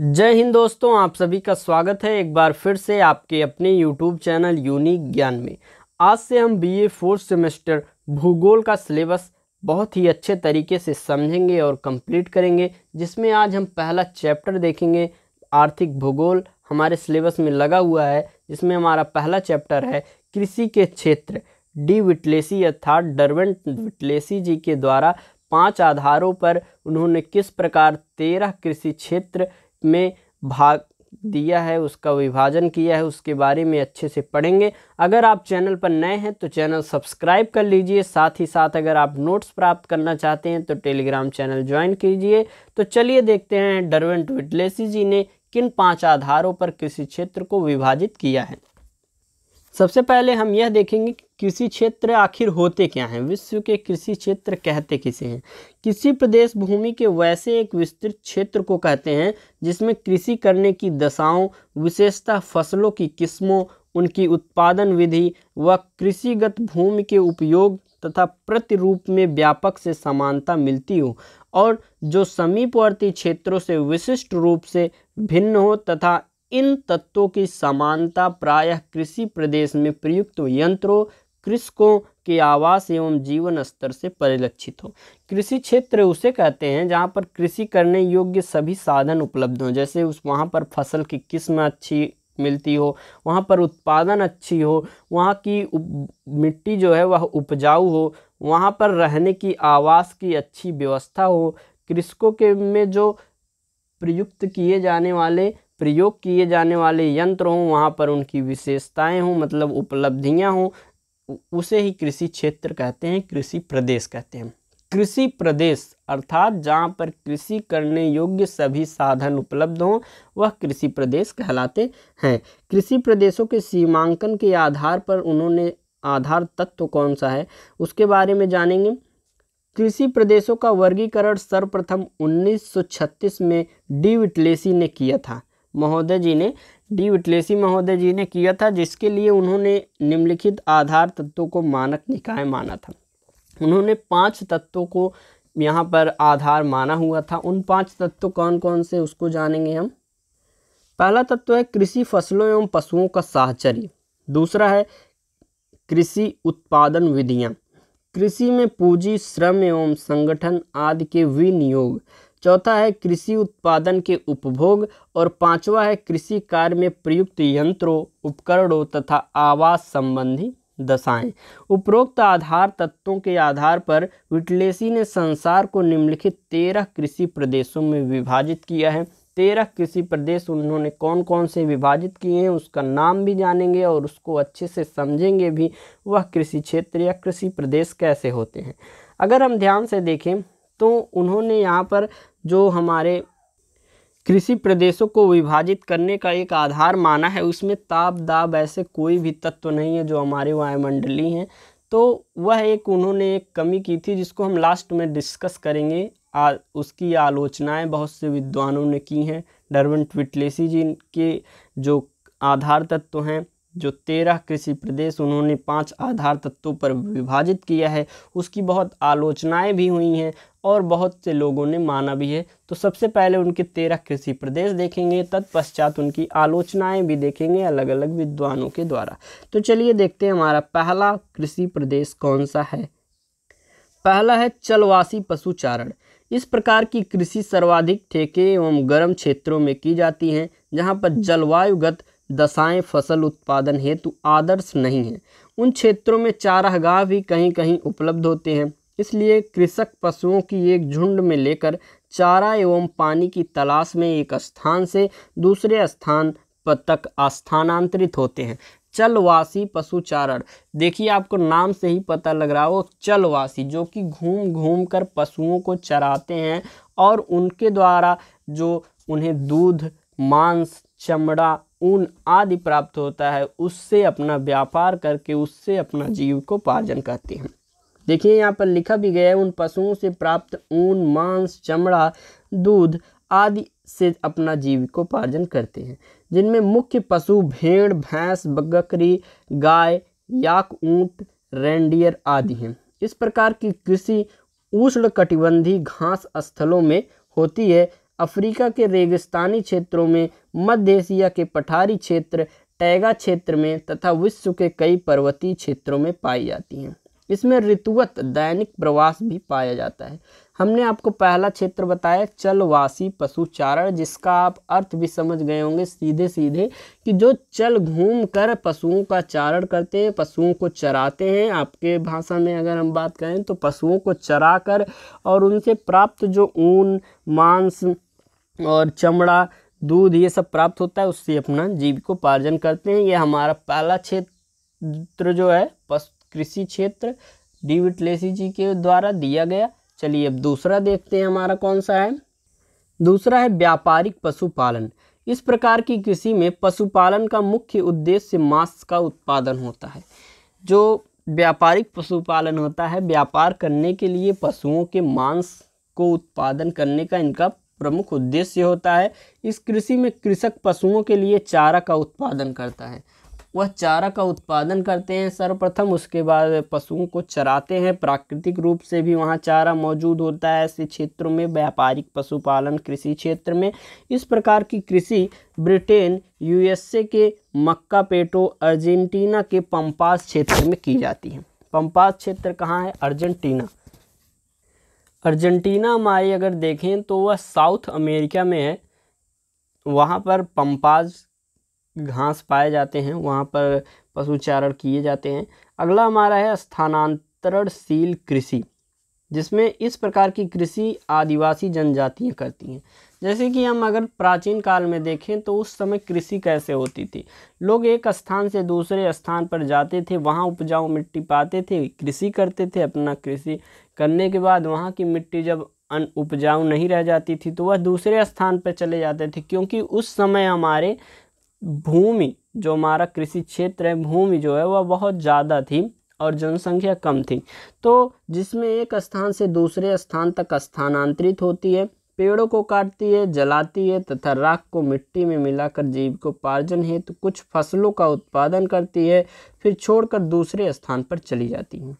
जय हिंद दोस्तों आप सभी का स्वागत है एक बार फिर से आपके अपने यूट्यूब चैनल यूनिक ज्ञान में आज से हम बी ए फोर्थ सेमेस्टर भूगोल का सिलेबस बहुत ही अच्छे तरीके से समझेंगे और कंप्लीट करेंगे जिसमें आज हम पहला चैप्टर देखेंगे आर्थिक भूगोल हमारे सिलेबस में लगा हुआ है जिसमें हमारा पहला चैप्टर है कृषि के क्षेत्र डी विटलेसी अर्थात डरवेंट विटलेसी जी के द्वारा पांच आधारों पर उन्होंने किस प्रकार तेरह कृषि क्षेत्र में भाग दिया है उसका विभाजन किया है उसके बारे में अच्छे से पढ़ेंगे अगर आप चैनल पर नए हैं तो चैनल सब्सक्राइब कर लीजिए साथ ही साथ अगर आप नोट्स प्राप्त करना चाहते हैं तो टेलीग्राम चैनल ज्वाइन कीजिए तो चलिए देखते हैं डरवेंट विडलेसी जी ने किन पांच आधारों पर किसी क्षेत्र को विभाजित किया है सबसे पहले हम यह देखेंगे कृषि क्षेत्र आखिर होते क्या हैं विश्व के कृषि क्षेत्र कहते किसे हैं कृषि प्रदेश भूमि के वैसे एक विस्तृत क्षेत्र को कहते हैं जिसमें कृषि करने की दशाओं विशेषता फसलों की किस्मों उनकी उत्पादन विधि व कृषिगत भूमि के उपयोग तथा प्रतिरूप में व्यापक से समानता मिलती हो और जो समीपवर्ती क्षेत्रों से विशिष्ट रूप से भिन्न हो तथा इन तत्वों की समानता प्रायः कृषि प्रदेश में प्रयुक्त यंत्रों कृषकों के आवास एवं जीवन स्तर से परिलक्षित हो कृषि क्षेत्र उसे कहते हैं जहाँ पर कृषि करने योग्य सभी साधन उपलब्ध हों जैसे उस वहाँ पर फसल की किस्म अच्छी मिलती हो वहाँ पर उत्पादन अच्छी हो वहाँ की मिट्टी जो है वह उपजाऊ हो वहाँ पर रहने की आवास की अच्छी व्यवस्था हो कृषकों के में जो प्रयुक्त किए जाने वाले प्रयोग किए जाने वाले यंत्र हों वहाँ पर उनकी विशेषताएं हों मतलब उपलब्धियाँ हों उसे ही कृषि क्षेत्र कहते हैं कृषि प्रदेश कहते हैं कृषि प्रदेश अर्थात जहाँ पर कृषि करने योग्य सभी साधन उपलब्ध हों वह कृषि प्रदेश कहलाते हैं कृषि प्रदेशों के सीमांकन के आधार पर उन्होंने आधार तत्व कौन सा है उसके बारे में जानेंगे कृषि प्रदेशों का वर्गीकरण सर्वप्रथम 1936 में डी विटलेसी ने किया था महोदय जी ने डी विटलेसी महोदय जी ने किया था जिसके लिए उन्होंने निम्नलिखित आधार तत्वों को मानक निकाय माना था उन्होंने पांच तत्वों को यहाँ पर आधार माना हुआ था उन पांच तत्व कौन कौन से उसको जानेंगे हम पहला तत्व है कृषि फसलों एवं पशुओं का साहचर्य दूसरा है कृषि उत्पादन विधियाँ कृषि में पूंजी श्रम एवं संगठन आदि के विनियोग चौथा है कृषि उत्पादन के उपभोग और पांचवा है कृषि कार्य में प्रयुक्त यंत्रों उपकरणों तथा आवास संबंधी दशाएं उपरोक्त आधार तत्वों के आधार पर विटलेसी ने संसार को निम्नलिखित तेरह कृषि प्रदेशों में विभाजित किया है तेरह कृषि प्रदेश उन्होंने कौन कौन से विभाजित किए हैं उसका नाम भी जानेंगे और उसको अच्छे से समझेंगे भी वह कृषि क्षेत्र या कृषि प्रदेश कैसे होते हैं अगर हम ध्यान से देखें दोस्तों उन्होंने यहाँ पर जो हमारे कृषि प्रदेशों को विभाजित करने का एक आधार माना है उसमें ताप दाब ऐसे कोई भी तत्व नहीं है जो हमारे वायुमंडली हैं तो वह एक उन्होंने एक कमी की थी जिसको हम लास्ट में डिस्कस करेंगे आ, उसकी आलोचनाएं बहुत से विद्वानों ने की हैं डरवन ट्विटलेसी जी के जो आधार तत्व हैं जो तेरह कृषि प्रदेश उन्होंने पांच आधार तत्वों पर विभाजित किया है उसकी बहुत आलोचनाएं भी हुई हैं और बहुत से लोगों ने माना भी है तो सबसे पहले उनके तेरह कृषि प्रदेश देखेंगे तत्पश्चात उनकी आलोचनाएं भी देखेंगे अलग अलग विद्वानों के द्वारा तो चलिए देखते हैं हमारा पहला कृषि प्रदेश कौन सा है पहला है चलवासी पशु चारण इस प्रकार की कृषि सर्वाधिक ठेके एवं गर्म क्षेत्रों में की जाती हैं जहाँ पर जलवायुगत दशाएं फसल उत्पादन हेतु आदर्श नहीं है उन क्षेत्रों में चारागाह भी कहीं कहीं उपलब्ध होते हैं इसलिए कृषक पशुओं की एक झुंड में लेकर चारा एवं पानी की तलाश में एक स्थान से दूसरे स्थान पर तक स्थानांतरित होते हैं चलवासी पशुचारण देखिए आपको नाम से ही पता लग रहा हो चलवासी जो कि घूम घूम कर पशुओं को चराते हैं और उनके द्वारा जो उन्हें दूध मांस चमड़ा ऊन आदि प्राप्त होता है उससे अपना व्यापार करके उससे अपना जीव को पार्जन करते हैं देखिए यहाँ पर लिखा भी गया है उन पशुओं से प्राप्त ऊन मांस चमड़ा दूध आदि से अपना जीविकोपार्जन करते हैं जिनमें मुख्य पशु भेड़ भैंस बकरी गाय याक ऊंट रेंडियर आदि हैं इस प्रकार की कृषि उष्ण कटिबंधी घास स्थलों में होती है अफ्रीका के रेगिस्तानी क्षेत्रों में मध्य एशिया के पठारी क्षेत्र टैगा क्षेत्र में तथा विश्व के कई पर्वतीय क्षेत्रों में पाई जाती हैं इसमें ऋतुवत दैनिक प्रवास भी पाया जाता है हमने आपको पहला क्षेत्र बताया चलवासी पशु चारण जिसका आप अर्थ भी समझ गए होंगे सीधे सीधे कि जो चल घूम कर पशुओं का चारण करते हैं पशुओं को चराते हैं आपके भाषा में अगर हम बात करें तो पशुओं को चरा कर और उनसे प्राप्त जो ऊन मांस और चमड़ा दूध ये सब प्राप्त होता है उससे अपना जीविकोपार्जन करते हैं ये हमारा पहला क्षेत्र जो है पशु कृषि क्षेत्र डीविट लेसी जी के द्वारा दिया गया चलिए अब दूसरा देखते हैं हमारा कौन सा है दूसरा है व्यापारिक पशुपालन इस प्रकार की कृषि में पशुपालन का मुख्य उद्देश्य मांस का उत्पादन होता है जो व्यापारिक पशुपालन होता है व्यापार करने के लिए पशुओं के मांस को उत्पादन करने का इनका प्रमुख उद्देश्य होता है इस कृषि में कृषक पशुओं के लिए चारा का उत्पादन करता है वह चारा का उत्पादन करते हैं सर्वप्रथम उसके बाद पशुओं को चराते हैं प्राकृतिक रूप से भी वहाँ चारा मौजूद होता है ऐसे क्षेत्रों में व्यापारिक पशुपालन कृषि क्षेत्र में इस प्रकार की कृषि ब्रिटेन यूएसए के मक्का पेटो अर्जेंटीना के पंपास क्षेत्र में की जाती है पंपास क्षेत्र कहाँ है अर्जेंटीना अर्जेंटीना हमारी अगर देखें तो वह साउथ अमेरिका में है वहाँ पर पम्पाज घास पाए जाते हैं वहाँ पर पशुचारण किए जाते हैं अगला हमारा है स्थानांतरणशील कृषि जिसमें इस प्रकार की कृषि आदिवासी जनजातियाँ करती हैं जैसे कि हम अगर प्राचीन काल में देखें तो उस समय कृषि कैसे होती थी लोग एक स्थान से दूसरे स्थान पर जाते थे वहाँ उपजाऊ मिट्टी पाते थे कृषि करते थे अपना कृषि करने के बाद वहाँ की मिट्टी जब अन उपजाऊ नहीं रह जाती थी तो वह दूसरे स्थान पर चले जाते थे क्योंकि उस समय हमारे भूमि जो हमारा कृषि क्षेत्र है भूमि जो है वह बहुत ज़्यादा थी और जनसंख्या कम थी तो जिसमें एक स्थान से दूसरे स्थान तक स्थानांतरित होती है पेड़ों को काटती है जलाती है तथा राख को मिट्टी में मिलाकर जीविकोपार्जन हेतु तो कुछ फसलों का उत्पादन करती है फिर छोड़कर दूसरे स्थान पर चली जाती है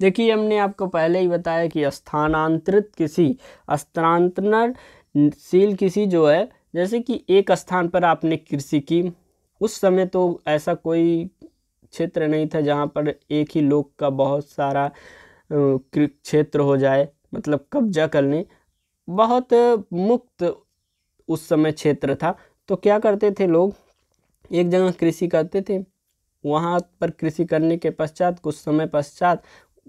देखिए हमने आपको पहले ही बताया कि स्थानांतरित किसी स्थानांतरणशील किसी जो है जैसे कि एक स्थान पर आपने कृषि की उस समय तो ऐसा कोई क्षेत्र नहीं था जहाँ पर एक ही लोग का बहुत सारा क्षेत्र हो जाए मतलब कब्जा कर लें बहुत मुक्त उस समय क्षेत्र था तो क्या करते थे लोग एक जगह कृषि करते थे वहाँ पर कृषि करने के पश्चात कुछ समय पश्चात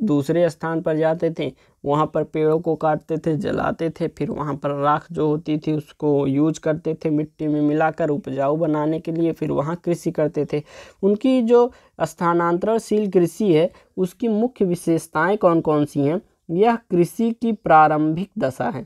दूसरे स्थान पर जाते थे वहाँ पर पेड़ों को काटते थे जलाते थे फिर वहाँ पर राख जो होती थी उसको यूज करते थे मिट्टी में मिलाकर उपजाऊ बनाने के लिए फिर वहाँ कृषि करते थे उनकी जो स्थानांतरणशील कृषि है उसकी मुख्य विशेषताएं कौन कौन सी हैं यह कृषि की प्रारंभिक दशा है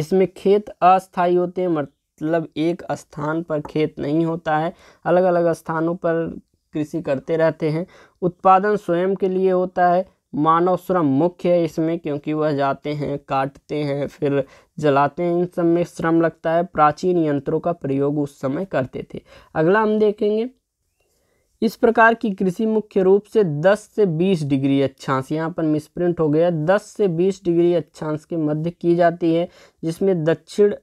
इसमें खेत अस्थायी होते हैं मतलब एक स्थान पर खेत नहीं होता है अलग अलग स्थानों पर कृषि करते रहते हैं उत्पादन स्वयं के लिए होता है मानव श्रम मुख्य है इसमें क्योंकि वह जाते हैं काटते हैं फिर जलाते हैं इन सब में श्रम लगता है प्राचीन यंत्रों का प्रयोग उस समय करते थे अगला हम देखेंगे इस प्रकार की कृषि मुख्य रूप से 10 से 20 डिग्री अच्छांश यहाँ पर मिसप्रिंट हो गया 10 से 20 डिग्री अच्छांश के मध्य की जाती है जिसमें दक्षिण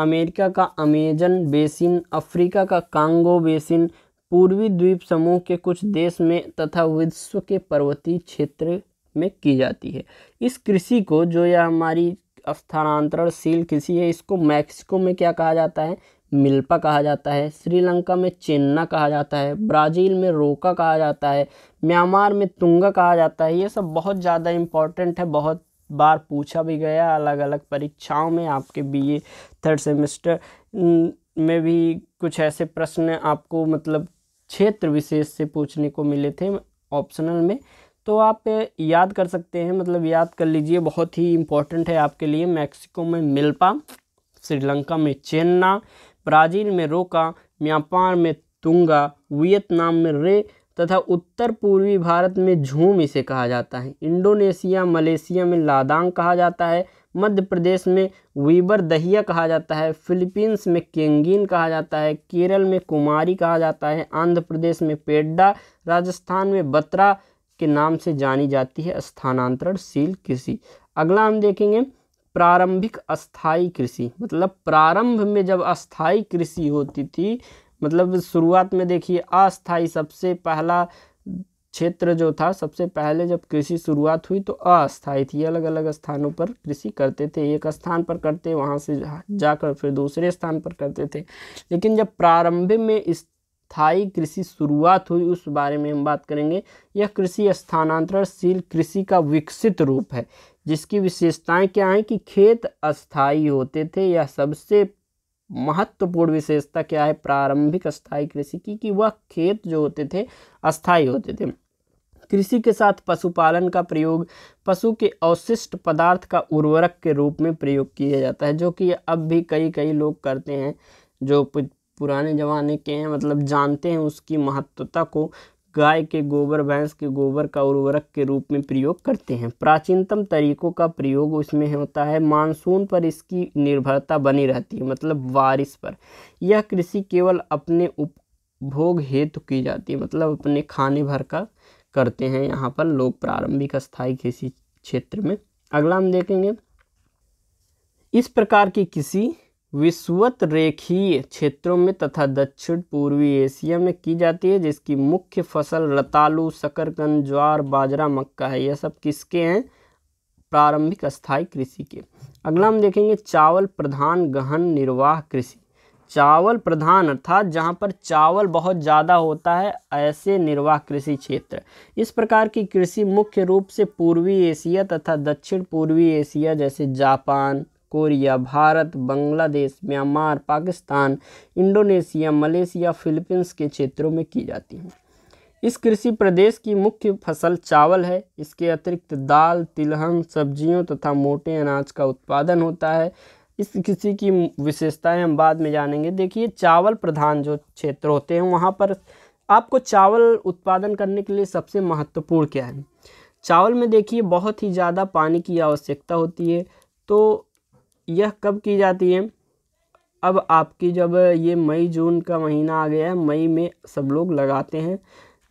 अमेरिका का अमेजन बेसिन अफ्रीका का कांगो बेसिन पूर्वी द्वीप समूह के कुछ देश में तथा विश्व के पर्वतीय क्षेत्र में की जाती है इस कृषि को जो यह हमारी स्थानांतरणशील कृषि है इसको मैक्सिको में क्या कहा जाता है मिल्पा कहा जाता है श्रीलंका में चेन्ना कहा जाता है ब्राज़ील में रोका कहा जाता है म्यांमार में तुंगा कहा जाता है ये सब बहुत ज़्यादा इम्पॉर्टेंट है बहुत बार पूछा भी गया अलग अलग परीक्षाओं में आपके बीए थर्ड सेमेस्टर में भी कुछ ऐसे प्रश्न आपको मतलब क्षेत्र विशेष से पूछने को मिले थे ऑप्शनल में तो आप याद कर सकते हैं मतलब याद कर लीजिए बहुत ही इम्पोर्टेंट है आपके लिए मैक्सिको में मिल्पा श्रीलंका में चेन्ना ब्राज़ील में रोका म्यांपार में तुंगा वियतनाम में रे तथा उत्तर पूर्वी भारत में झूम इसे कहा जाता है इंडोनेशिया मलेशिया में लादांग कहा जाता है मध्य प्रदेश में वीबर दहिया कहा जाता है फिलीपींस में केंगिन कहा जाता है केरल में कुमारी कहा जाता है आंध्र प्रदेश में पेड्डा राजस्थान में बत्रा के नाम से जानी जाती है स्थानांतरणशील कृषि अगला हम देखेंगे प्रारंभिक अस्थाई कृषि मतलब प्रारंभ में जब अस्थाई कृषि होती थी मतलब शुरुआत में देखिए अस्थाई सबसे पहला क्षेत्र जो था सबसे पहले जब कृषि शुरुआत हुई तो अस्थायी थी अलग अलग स्थानों पर कृषि करते थे एक स्थान पर करते वहाँ से जाकर फिर दूसरे स्थान पर करते थे लेकिन जब प्रारंभ में स्थायी कृषि शुरुआत हुई उस बारे में हम बात करेंगे यह कृषि स्थानांतरणशील कृषि का विकसित रूप है जिसकी विशेषताएँ क्या हैं कि खेत अस्थायी होते थे यह सबसे महत्वपूर्ण विशेषता क्या है प्रारंभिक स्थायी कृषि की कि वह खेत जो होते थे अस्थायी होते थे कृषि के साथ पशुपालन का प्रयोग पशु के अवशिष्ट पदार्थ का उर्वरक के रूप में प्रयोग किया जाता है जो कि अब भी कई कई लोग करते हैं जो पुराने ज़माने के हैं मतलब जानते हैं उसकी महत्वता को गाय के गोबर भैंस के गोबर का उर्वरक के रूप में प्रयोग करते हैं प्राचीनतम तरीकों का प्रयोग उसमें होता है मानसून पर इसकी निर्भरता बनी रहती है मतलब बारिश पर यह कृषि केवल अपने उपभोग हेतु की जाती है मतलब अपने खाने भर का करते हैं यहाँ पर लोग प्रारंभिक स्थायी कृषि क्षेत्र में अगला हम देखेंगे इस प्रकार की किसी विश्वत रेखीय क्षेत्रों में तथा दक्षिण पूर्वी एशिया में की जाती है जिसकी मुख्य फसल रतालू शकरकंद ज्वार बाजरा मक्का है यह सब किसके हैं प्रारंभिक स्थायी कृषि के अगला हम देखेंगे चावल प्रधान गहन निर्वाह कृषि चावल प्रधान अर्थात जहाँ पर चावल बहुत ज़्यादा होता है ऐसे निर्वाह कृषि क्षेत्र इस प्रकार की कृषि मुख्य रूप से पूर्वी एशिया तथा दक्षिण पूर्वी एशिया जैसे Japan Korea Bharat Bangladesh Myanmar Pakistan Indonesia Malaysia Philippines के क्षेत्रों में की जाती हैं इस कृषि प्रदेश की मुख्य फसल चावल है इसके अतिरिक्त दाल तिलहन सब्जियों तथा मोटे अनाज का उत्पादन होता है इस किसी की विशेषताएं हम बाद में जानेंगे देखिए चावल प्रधान जो क्षेत्र होते हैं वहाँ पर आपको चावल उत्पादन करने के लिए सबसे महत्वपूर्ण क्या है चावल में देखिए बहुत ही ज़्यादा पानी की आवश्यकता होती है तो यह कब की जाती है अब आपकी जब ये मई जून का महीना आ गया है मई में सब लोग लगाते हैं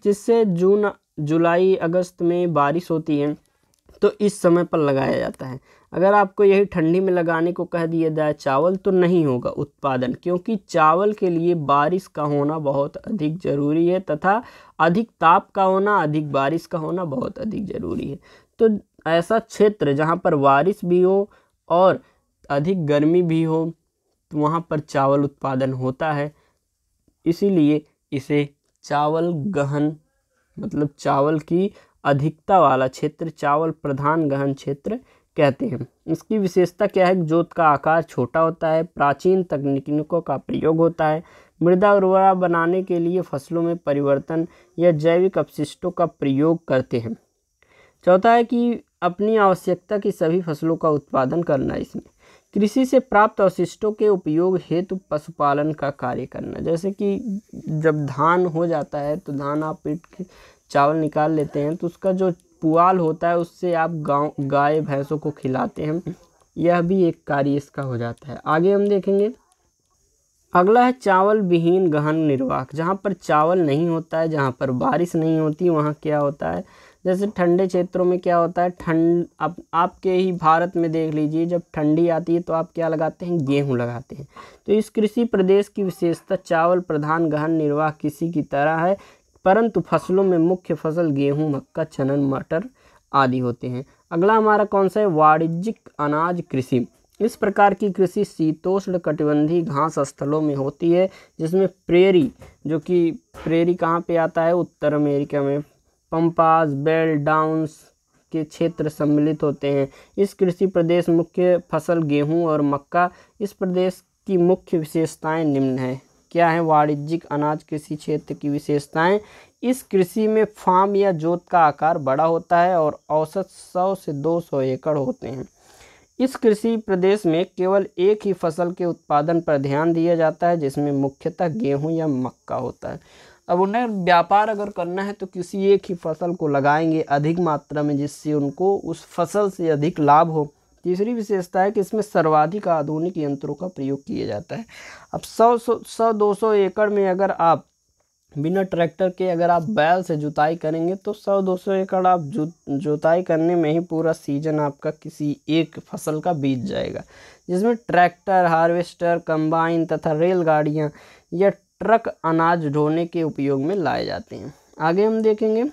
जिससे जून जुलाई अगस्त में बारिश होती है तो इस समय पर लगाया जाता है अगर आपको यही ठंडी में लगाने को कह दिया जाए चावल तो नहीं होगा उत्पादन क्योंकि चावल के लिए बारिश का होना बहुत अधिक ज़रूरी है तथा अधिक ताप का होना अधिक बारिश का होना बहुत अधिक ज़रूरी है तो ऐसा क्षेत्र जहाँ पर बारिश भी हो और अधिक गर्मी भी हो तो वहाँ पर चावल उत्पादन होता है इसीलिए इसे चावल गहन मतलब चावल की अधिकता वाला क्षेत्र चावल प्रधान गहन क्षेत्र कहते हैं इसकी विशेषता क्या है जोत का आकार छोटा होता है प्राचीन तकनीकों का प्रयोग होता है मृदा उर्वरा बनाने के लिए फसलों में परिवर्तन या जैविक अपशिष्टों का प्रयोग करते हैं चौथा है कि अपनी आवश्यकता की सभी फसलों का उत्पादन करना इसमें कृषि से प्राप्त अवशिष्टों के उपयोग हेतु पशुपालन का कार्य करना जैसे कि जब धान हो जाता है तो धान आप पीट के चावल निकाल लेते हैं तो उसका जो पुआल होता है उससे आप गाँव गाय भैंसों को खिलाते हैं यह भी एक कार्य इसका हो जाता है आगे हम देखेंगे अगला है चावल विहीन गहन निर्वाह जहाँ पर चावल नहीं होता है जहाँ पर बारिश नहीं होती वहाँ क्या होता है जैसे ठंडे क्षेत्रों में क्या होता है ठंड आप आपके ही भारत में देख लीजिए जब ठंडी आती है तो आप क्या लगाते हैं गेहूँ लगाते हैं तो इस कृषि प्रदेश की विशेषता चावल प्रधान गहन निर्वाह किसी की तरह है परंतु फसलों में मुख्य फसल गेहूँ मक्का चनन मटर आदि होते हैं अगला हमारा कौन सा है वाणिज्यिक अनाज कृषि इस प्रकार की कृषि शीतोष्ण कटिबंधी घास स्थलों में होती है जिसमें प्रेरी जो कि प्रेरी कहाँ पे आता है उत्तर अमेरिका में पंपास बेल डाउन्स के क्षेत्र सम्मिलित होते हैं इस कृषि प्रदेश मुख्य फसल गेहूं और मक्का इस प्रदेश की मुख्य विशेषताएं निम्न हैं क्या है वाणिज्यिक अनाज कृषि क्षेत्र की विशेषताएं इस कृषि में फार्म या जोत का आकार बड़ा होता है और औसत 100 से 200 एकड़ होते हैं इस कृषि प्रदेश में केवल एक ही फसल के उत्पादन पर ध्यान दिया जाता है जिसमें मुख्यतः गेहूं या मक्का होता है अब उन्हें व्यापार अगर करना है तो किसी एक ही फसल को लगाएंगे अधिक मात्रा में जिससे उनको उस फसल से अधिक लाभ हो तीसरी विशेषता है कि इसमें सर्वाधिक आधुनिक यंत्रों का प्रयोग किया जाता है अब सौ सौ दो सौ एकड़ में अगर आप बिना ट्रैक्टर के अगर आप बैल से जुताई करेंगे तो सौ दो सौ एकड़ आप जु जुताई करने में ही पूरा सीजन आपका किसी एक फसल का बीत जाएगा जिसमें ट्रैक्टर हार्वेस्टर कंबाइन तथा रेलगाड़ियाँ या ट्रक अनाज ढोने के उपयोग में लाए जाते हैं आगे हम देखेंगे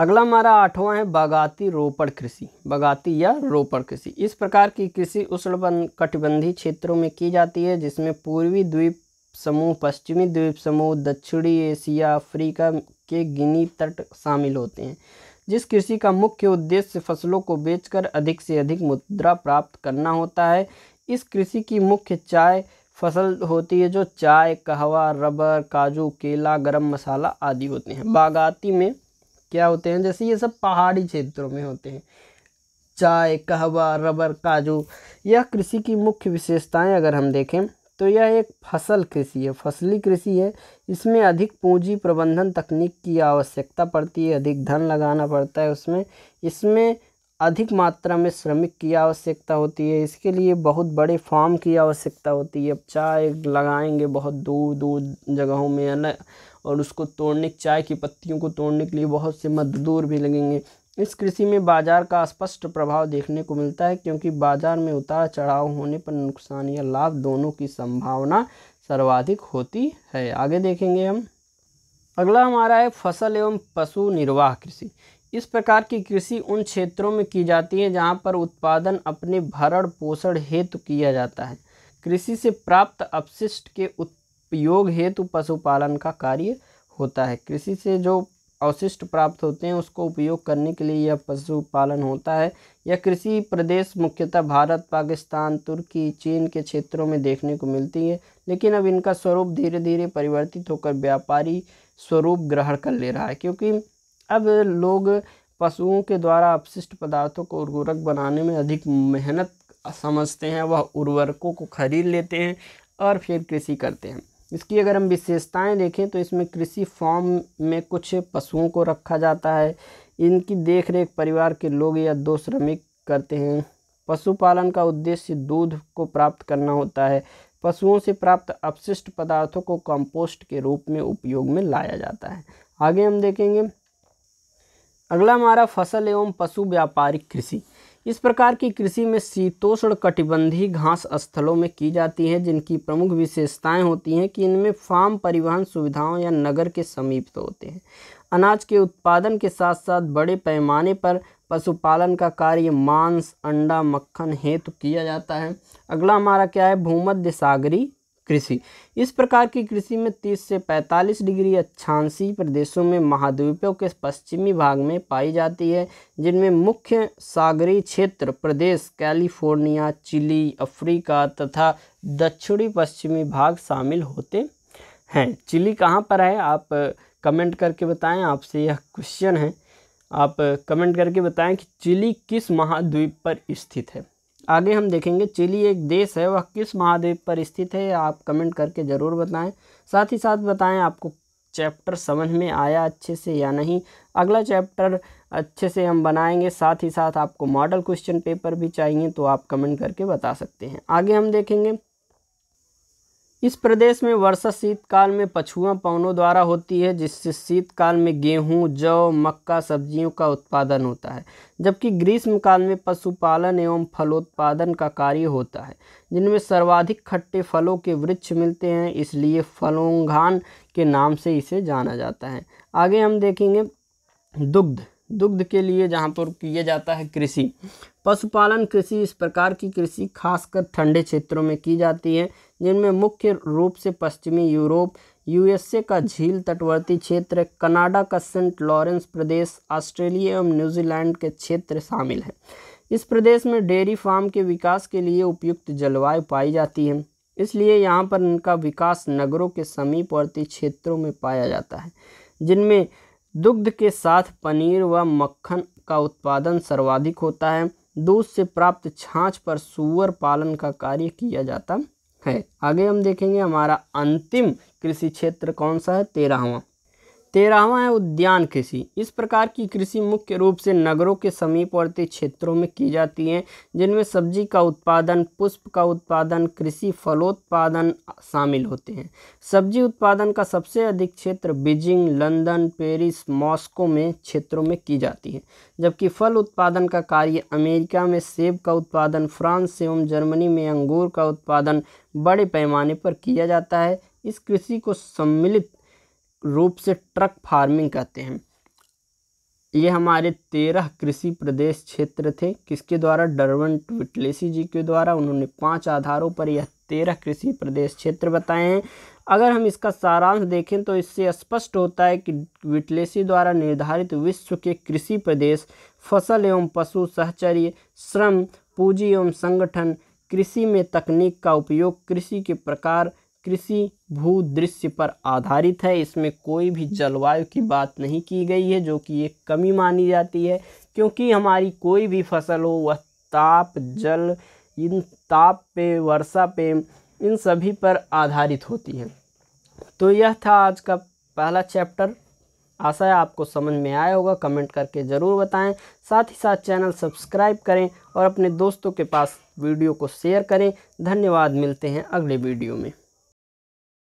अगला हमारा आठवां है बागाती रोपड़ कृषि बागाती या रोपड़ कृषि इस प्रकार की कृषि उष्ण कटिबंधी क्षेत्रों में की जाती है जिसमें पूर्वी द्वीप समूह पश्चिमी द्वीप समूह दक्षिणी एशिया अफ्रीका के गिनी तट शामिल होते हैं जिस कृषि का मुख्य उद्देश्य फसलों को बेचकर अधिक से अधिक मुद्रा प्राप्त करना होता है इस कृषि की मुख्य चाय फसल होती है जो चाय कहवा रबर काजू केला गरम मसाला आदि होते हैं बागाती में क्या होते हैं जैसे ये सब पहाड़ी क्षेत्रों में होते हैं चाय कहवा रबर काजू यह कृषि की मुख्य विशेषताएं अगर हम देखें तो यह एक फसल कृषि है फसली कृषि है इसमें अधिक पूंजी प्रबंधन तकनीक की आवश्यकता पड़ती है अधिक धन लगाना पड़ता है उसमें इसमें अधिक मात्रा में श्रमिक की आवश्यकता होती है इसके लिए बहुत बड़े फार्म की आवश्यकता होती है अब चाय लगाएंगे बहुत दूर दूर जगहों में और उसको तोड़ने चाय की पत्तियों को तोड़ने के लिए बहुत से मजदूर भी लगेंगे इस कृषि में बाजार का स्पष्ट प्रभाव देखने को मिलता है क्योंकि बाजार में उतार चढ़ाव होने पर नुकसान या लाभ दोनों की संभावना सर्वाधिक होती है आगे देखेंगे हम अगला हमारा है फसल एवं पशु निर्वाह कृषि इस प्रकार की कृषि उन क्षेत्रों में की जाती है जहाँ पर उत्पादन अपने भरण पोषण हेतु किया जाता है कृषि से प्राप्त अपशिष्ट के उत् उपयोग हेतु पशुपालन का कार्य होता है कृषि से जो अवशिष्ट प्राप्त होते हैं उसको उपयोग करने के लिए यह पशुपालन होता है यह कृषि प्रदेश मुख्यतः भारत पाकिस्तान तुर्की चीन के क्षेत्रों में देखने को मिलती है लेकिन अब इनका स्वरूप धीरे धीरे परिवर्तित होकर व्यापारी स्वरूप ग्रहण कर ले रहा है क्योंकि अब लोग पशुओं के द्वारा अपशिष्ट पदार्थों को उर्वरक बनाने में अधिक मेहनत समझते हैं वह उर्वरकों को खरीद लेते हैं और फिर कृषि करते हैं इसकी अगर हम विशेषताएं देखें तो इसमें कृषि फॉर्म में कुछ पशुओं को रखा जाता है इनकी देखरेख परिवार के लोग या दो श्रमिक करते हैं पशुपालन का उद्देश्य दूध को प्राप्त करना होता है पशुओं से प्राप्त अपशिष्ट पदार्थों को कंपोस्ट के रूप में उपयोग में लाया जाता है आगे हम देखेंगे अगला हमारा फसल एवं पशु व्यापारिक कृषि इस प्रकार की कृषि में शीतोष्ण कटिबंधी घास स्थलों में की जाती है जिनकी प्रमुख विशेषताएं होती हैं कि इनमें फार्म परिवहन सुविधाओं या नगर के समीप तो होते हैं अनाज के उत्पादन के साथ साथ बड़े पैमाने पर पशुपालन का कार्य मांस अंडा मक्खन हेतु किया जाता है अगला हमारा क्या है भूमध्य सागरी कृषि इस प्रकार की कृषि में 30 से 45 डिग्री अच्छांसी प्रदेशों में महाद्वीपों के पश्चिमी भाग में पाई जाती है जिनमें मुख्य सागरी क्षेत्र प्रदेश कैलिफोर्निया चिली अफ्रीका तथा दक्षिणी पश्चिमी भाग शामिल होते हैं चिली कहाँ पर है आप कमेंट करके बताएं आपसे यह क्वेश्चन है आप कमेंट करके बताएं कि चिली किस महाद्वीप पर स्थित है आगे हम देखेंगे चिली एक देश है वह किस महाद्वीप पर स्थित है आप कमेंट करके ज़रूर बताएं साथ ही साथ बताएं आपको चैप्टर समझ में आया अच्छे से या नहीं अगला चैप्टर अच्छे से हम बनाएंगे साथ ही साथ आपको मॉडल क्वेश्चन पेपर भी चाहिए तो आप कमेंट करके बता सकते हैं आगे हम देखेंगे इस प्रदेश में वर्षा शीतकाल में पछुआ पवनों द्वारा होती है जिससे शीतकाल में गेहूं, जौ मक्का सब्जियों का उत्पादन होता है जबकि ग्रीष्मकाल में पशुपालन एवं फलोत्पादन का कार्य होता है जिनमें सर्वाधिक खट्टे फलों के वृक्ष मिलते हैं इसलिए फलोंघान के नाम से इसे जाना जाता है आगे हम देखेंगे दुग्ध दुग्ध के लिए जहाँ पर किया जाता है कृषि पशुपालन कृषि इस प्रकार की कृषि खासकर ठंडे क्षेत्रों में की जाती है जिनमें मुख्य रूप से पश्चिमी यूरोप यूएसए का झील तटवर्ती क्षेत्र कनाडा का सेंट लॉरेंस प्रदेश ऑस्ट्रेलिया एवं न्यूजीलैंड के क्षेत्र शामिल हैं इस प्रदेश में डेयरी फार्म के विकास के लिए उपयुक्त जलवायु पाई जाती है इसलिए यहाँ पर इनका विकास नगरों के समीपवर्ती क्षेत्रों में पाया जाता है जिनमें दुग्ध के साथ पनीर व मक्खन का उत्पादन सर्वाधिक होता है दूध से प्राप्त छाछ पर सुअर पालन का कार्य किया जाता है आगे हम देखेंगे हमारा अंतिम कृषि क्षेत्र कौन सा है तेरहवा तेरहवा है उद्यान कृषि इस प्रकार की कृषि मुख्य रूप से नगरों के समीपवर्ती क्षेत्रों में की जाती है जिनमें सब्जी का उत्पादन पुष्प का उत्पादन कृषि फलोत्पादन शामिल होते हैं सब्जी उत्पादन का सबसे अधिक क्षेत्र बीजिंग लंदन पेरिस मॉस्को में क्षेत्रों में की जाती है जबकि फल उत्पादन का कार्य अमेरिका में सेब का उत्पादन फ्रांस एवं जर्मनी में अंगूर का उत्पादन बड़े पैमाने पर किया जाता है इस कृषि को सम्मिलित रूप से ट्रक फार्मिंग कहते हैं ये हमारे तेरह कृषि प्रदेश क्षेत्र थे किसके द्वारा डरवन विटलेसी जी के द्वारा उन्होंने पांच आधारों पर यह तेरह कृषि प्रदेश क्षेत्र बताए हैं अगर हम इसका सारांश देखें तो इससे स्पष्ट होता है कि विटलेसी द्वारा निर्धारित विश्व के कृषि प्रदेश फसल एवं पशु सहचर्य श्रम पूंजी एवं संगठन कृषि में तकनीक का उपयोग कृषि के प्रकार कृषि भू दृश्य पर आधारित है इसमें कोई भी जलवायु की बात नहीं की गई है जो कि एक कमी मानी जाती है क्योंकि हमारी कोई भी फसल हो वह ताप जल इन ताप पे वर्षा पे इन सभी पर आधारित होती है तो यह था आज का पहला चैप्टर आशा है आपको समझ में आया होगा कमेंट करके ज़रूर बताएं साथ ही साथ चैनल सब्सक्राइब करें और अपने दोस्तों के पास वीडियो को शेयर करें धन्यवाद मिलते हैं अगले वीडियो में